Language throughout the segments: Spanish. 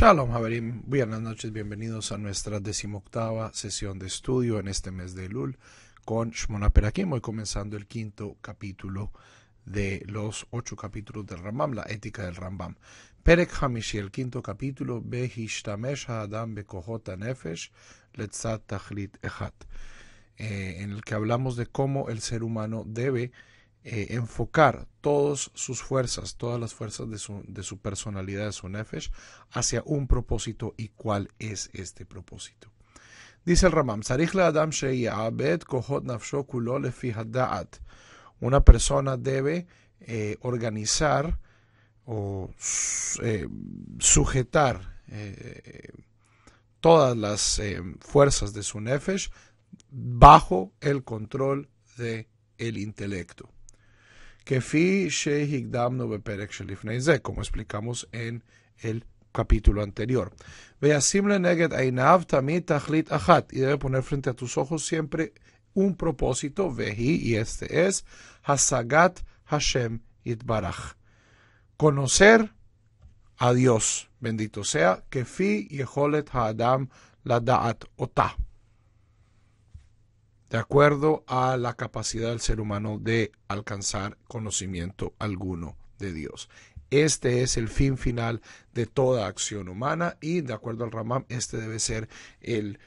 Shalom Haberim, buenas noches, bienvenidos a nuestra decimoctava sesión de estudio en este mes de Elul con Shmona Perakim, hoy comenzando el quinto capítulo de los ocho capítulos del Rambam, la ética del Rambam. Perek Hamishi, el quinto capítulo, Behishtamesh Adam Bekohota Nefesh Letzat Tachlit ehat, en el que hablamos de cómo el ser humano debe eh, enfocar todas sus fuerzas, todas las fuerzas de su, personalidad, de su nefesh, hacia un propósito y cuál es este propósito. Dice el Ramam, Adam Una persona debe eh, organizar o eh, sujetar todas las fuerzas de su nefesh bajo el control de el intelecto fi Shehigdamno Beperek Shelifneize, como explicamos en el capítulo anterior. Veasimle Neged einav Tamit tahlit Achat, y debe poner frente a tus ojos siempre un propósito, Vehi, y este es Hasagat Hashem Itbarach. Conocer a Dios, bendito sea, Que Kefi Yeholet Haadam Ladaat Otah de acuerdo a la capacidad del ser humano de alcanzar conocimiento alguno de Dios. Este es el fin final de toda acción humana y de acuerdo al Ramam, este debe ser el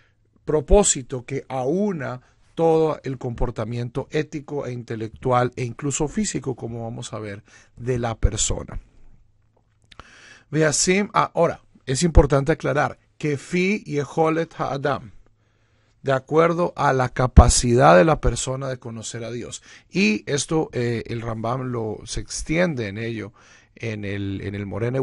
propósito que aúna todo el comportamiento ético e intelectual e incluso físico, como vamos a ver, de la persona. ahora, es importante aclarar que Fi y Ha'adam de acuerdo a la capacidad de la persona de conocer a Dios. Y esto eh, el Rambam lo, se extiende en ello en el, en el Morene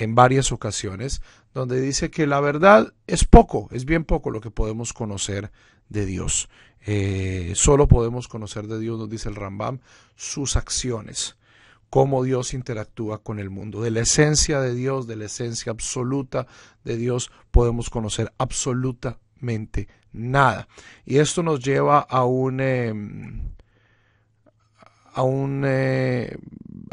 en varias ocasiones, donde dice que la verdad es poco, es bien poco lo que podemos conocer de Dios. Eh, solo podemos conocer de Dios, nos dice el Rambam, sus acciones, cómo Dios interactúa con el mundo. De la esencia de Dios, de la esencia absoluta de Dios, podemos conocer absoluta nada. Y esto nos lleva a un... Em, a, eh,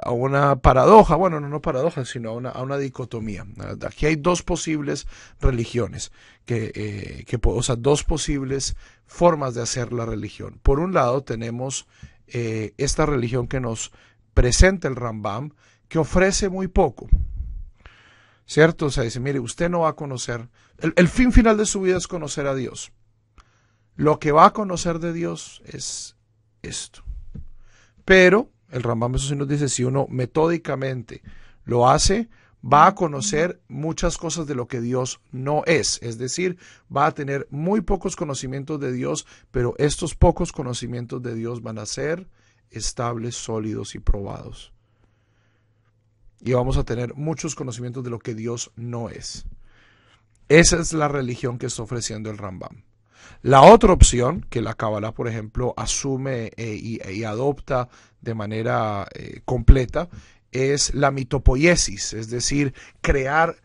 a una paradoja, bueno, no, no paradoja, sino a una, dicotomía. Aquí hay dos posibles religiones, que, eh, o sea, dos posibles formas de hacer la religión. Por un lado tenemos eh, esta religión que nos presenta el Rambam, que ofrece muy poco, ¿cierto? O sea, dice, mire, usted no va a conocer, el, fin final de su vida es conocer a Dios. Lo que va a conocer de Dios es esto. Pero el Rambam eso nos dice, si uno metódicamente lo hace, va a conocer muchas cosas de lo que Dios no es. Es decir, va a tener muy pocos conocimientos de Dios, pero estos pocos conocimientos de Dios van a ser estables, sólidos y probados y vamos a tener muchos conocimientos de lo que Dios no es. Esa es la religión que está ofreciendo el Rambam. La otra opción que la Kabbalah, por ejemplo, asume eh, y, adopta de manera eh, completa es la mitopoiesis, es decir, crear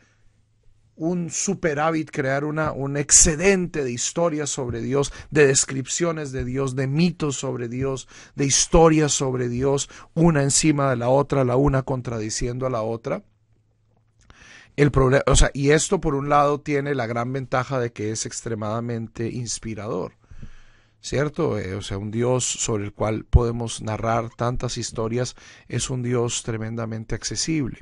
un superávit, crear una, un excedente de historias sobre Dios, de descripciones de Dios, de mitos sobre Dios, de historias sobre Dios, una encima de la otra, la una contradiciendo a la otra. El problema, y esto por un lado tiene la gran ventaja de que es extremadamente inspirador. ¿cierto? Eh, o sea, un Dios sobre el cual podemos narrar tantas historias es un Dios tremendamente accesible.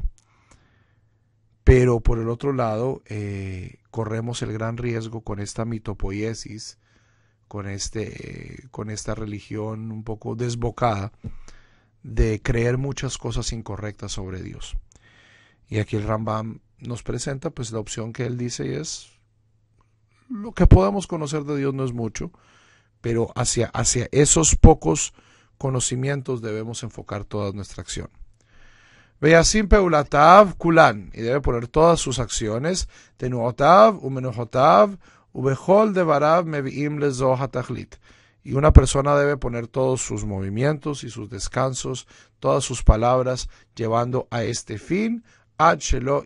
Pero por el otro lado, eh, corremos el gran riesgo con esta mitopoiesis, con, este, con esta religión un poco desbocada, de creer muchas cosas incorrectas sobre Dios. Y aquí el Rambam nos presenta pues la opción que él dice es lo que podamos conocer de Dios no es mucho, pero hacia, hacia esos pocos conocimientos debemos enfocar toda nuestra acción peulatav kulan, y debe poner todas sus acciones, devarav Y una persona debe poner todos sus movimientos y sus descansos, todas sus palabras, llevando a este fin, shelo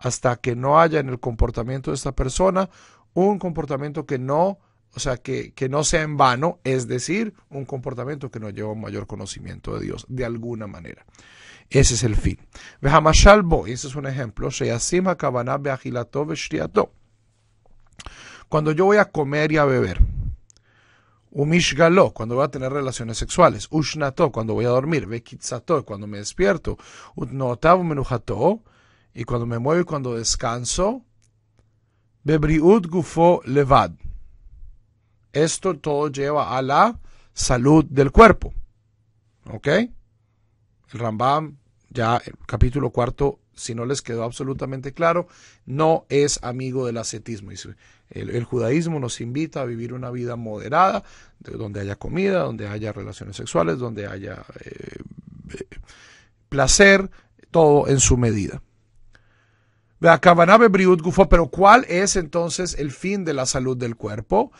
hasta que no haya en el comportamiento de esta persona un comportamiento que no o sea, que, no sea en vano, es decir, un comportamiento que nos lleva a un mayor conocimiento de Dios, de alguna manera. Ese es el fin. y ese es un ejemplo. Cuando yo voy a comer y a beber. Umishgalo, cuando voy a tener relaciones sexuales. Ushnato, cuando voy a dormir. cuando me despierto. Utnotav menujato, y cuando me muevo y cuando descanso. Bebriut gufo levad. Esto todo lleva a la salud del cuerpo. ¿Ok? El Rambam, ya el capítulo cuarto, si no les quedó absolutamente claro, no es amigo del ascetismo. El, judaísmo nos invita a vivir una vida moderada, donde haya comida, donde haya relaciones sexuales, donde haya eh, eh, placer, todo en su medida. Pero ¿cuál es entonces el fin de la salud del cuerpo?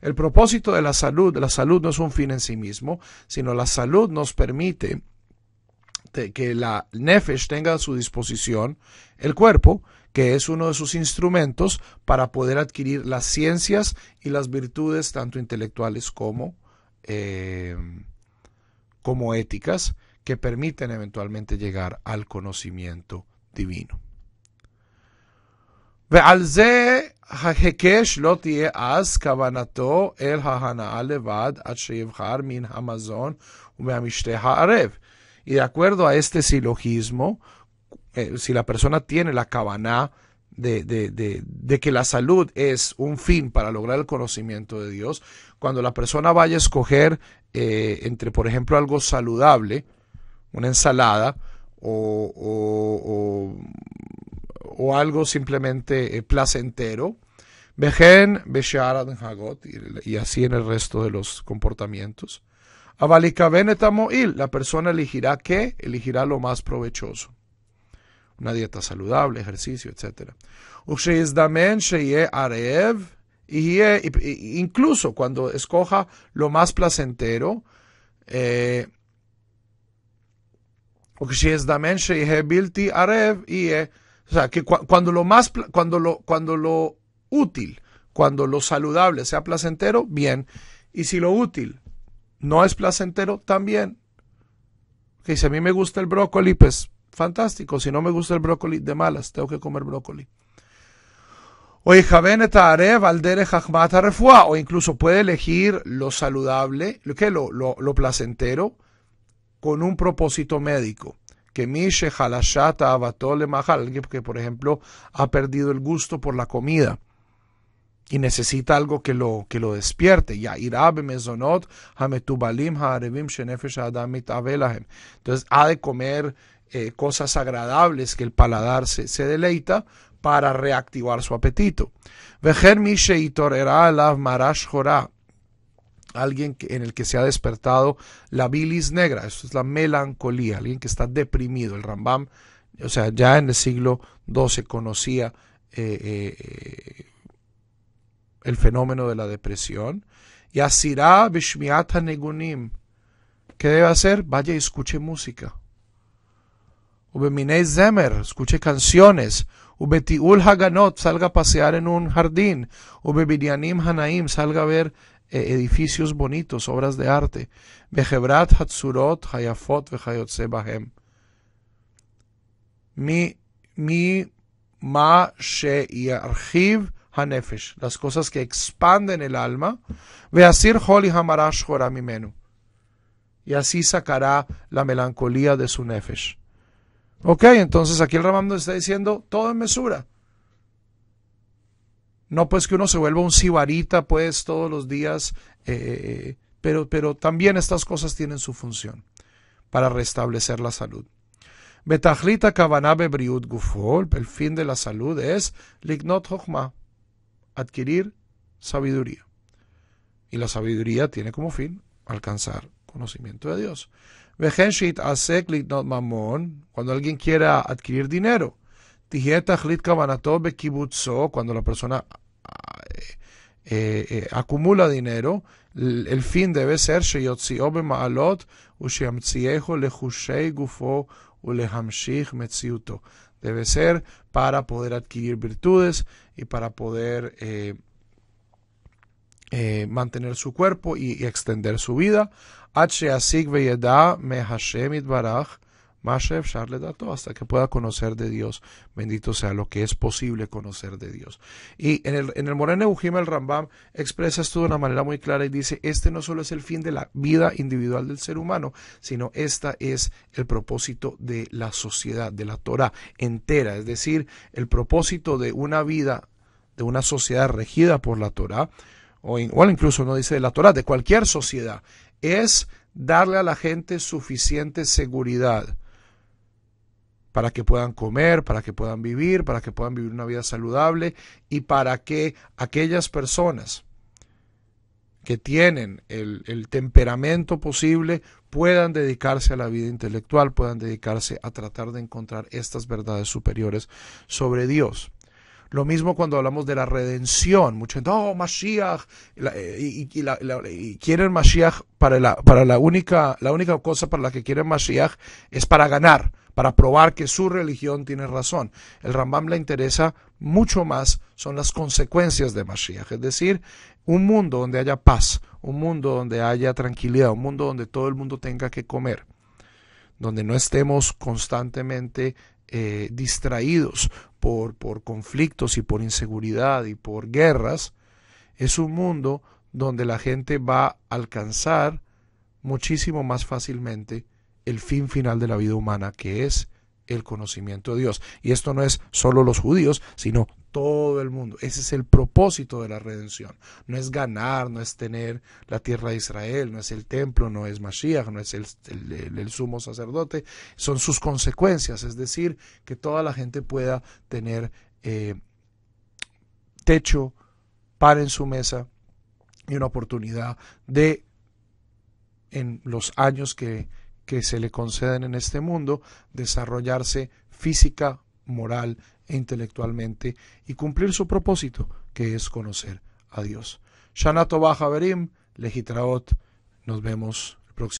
El propósito de la salud, la salud no es un fin en sí mismo, sino la salud nos permite que la nefesh tenga a su disposición el cuerpo, que es uno de sus instrumentos para poder adquirir las ciencias y las virtudes tanto intelectuales como eh, como éticas que permiten eventualmente llegar al conocimiento divino. Y de acuerdo a este silogismo, eh, si la persona tiene la cabana de, que la salud es un fin para lograr el conocimiento de Dios, cuando la persona vaya a escoger eh, entre, por ejemplo, algo saludable, una ensalada, o, algo simplemente eh, placentero, y así en el resto de los comportamientos. la persona elegirá qué, elegirá lo más provechoso una dieta saludable, ejercicio, etc. Incluso cuando escoja lo más placentero, eh, o sea, que cuando lo más cuando lo cuando lo útil, cuando lo saludable sea placentero, bien, y si lo útil no es placentero, también. Que si a mí me gusta el brócoli, pues fantástico. Si no me gusta el brócoli, de malas, tengo que comer brócoli. O o incluso puede elegir lo saludable, lo, que lo, lo, placentero, con un propósito médico. Que alguien que por ejemplo ha perdido el gusto por la comida y necesita algo que lo, que lo despierte. Entonces ha de comer eh, cosas agradables que el paladar se, deleita para reactivar su apetito. la marash hora Alguien en el que se ha despertado la bilis negra, eso es la melancolía, alguien que está deprimido. El Rambam, o sea, ya en el siglo XII conocía eh, eh, el fenómeno de la depresión. Y asirá negunim. ¿Qué debe hacer? Vaya y escuche música Ubeminei Zemer, escuche canciones. tiul Haganot, salga a pasear en un jardín. Bidianim Hanaim, salga a ver eh, edificios bonitos, obras de arte. Behebrat hatsurot Hayafot, Vehayotse Mi, mi, ma, she, archiv, hanefesh. Las cosas que expanden el alma. ve Veasir Holi Hamarash menu Y así sacará la melancolía de su nefesh. Ok, entonces aquí el Ramam está diciendo todo en mesura. No pues que uno se vuelva un sibarita pues todos los días, eh, eh, eh, pero, pero también estas cosas tienen su función para restablecer la salud. Betajlita Kabanabe Briut Gufol, el fin de la salud es Lignot hochma, adquirir sabiduría. Y la sabiduría tiene como fin alcanzar conocimiento de Dios. Vejenshit asek litnot mamón, cuando alguien quiera adquirir dinero. Tijieta jlit kabanato bekibutzo, cuando la persona ah, eh, eh, eh, acumula dinero, el, fin debe ser sheyotzio bema'alot ushiamtziejo lehushei gufo ulehamshich metziuto. Debe ser para poder adquirir virtudes y para poder... Eh, eh, mantener su cuerpo y, extender su vida. Hasta que pueda conocer de Dios. Bendito sea lo que es posible conocer de Dios. Y en el, en el el Rambam expresa esto de una manera muy clara y dice: Este no solo es el fin de la vida individual del ser humano, sino esta es el propósito de la sociedad, de la Torah entera. Es decir, el propósito de una vida, de una sociedad regida por la Torah o, incluso no dice de la Torah, de cualquier sociedad, es darle a la gente suficiente seguridad para que puedan comer, para que puedan vivir, para que puedan vivir una vida saludable y para que aquellas personas que tienen el, temperamento posible puedan dedicarse a la vida intelectual, puedan dedicarse a tratar de encontrar estas verdades superiores sobre Dios. Lo mismo cuando hablamos de la redención. mucha gente oh, Mashiach. Eh, y, quieren Mashiach para, la, para la, única, la única cosa para la que quieren Mashiach es para ganar, para probar que su religión tiene razón. El Rambam le interesa mucho más son las consecuencias de Mashiach. Es decir, un mundo donde haya paz, un mundo donde haya tranquilidad, un mundo donde todo el mundo tenga que comer donde no estemos constantemente eh, distraídos, por, por conflictos y por inseguridad y por guerras, es un mundo donde la gente va a alcanzar muchísimo más fácilmente el fin final de la vida humana, que es el conocimiento de Dios. Y esto no es solo los judíos, sino todo el mundo. Ese es el propósito de la redención. No es ganar, no es tener la tierra de Israel, no es el templo, no es Mashiach, no es el, sumo sacerdote. Son sus consecuencias, es decir, que toda la gente pueda tener eh, techo, pan en su mesa y una oportunidad de, en los años que que se le conceden en este mundo, desarrollarse física, moral e intelectualmente y cumplir su propósito, que es conocer a Dios. Shana tovah Haberim, Legitraot, nos vemos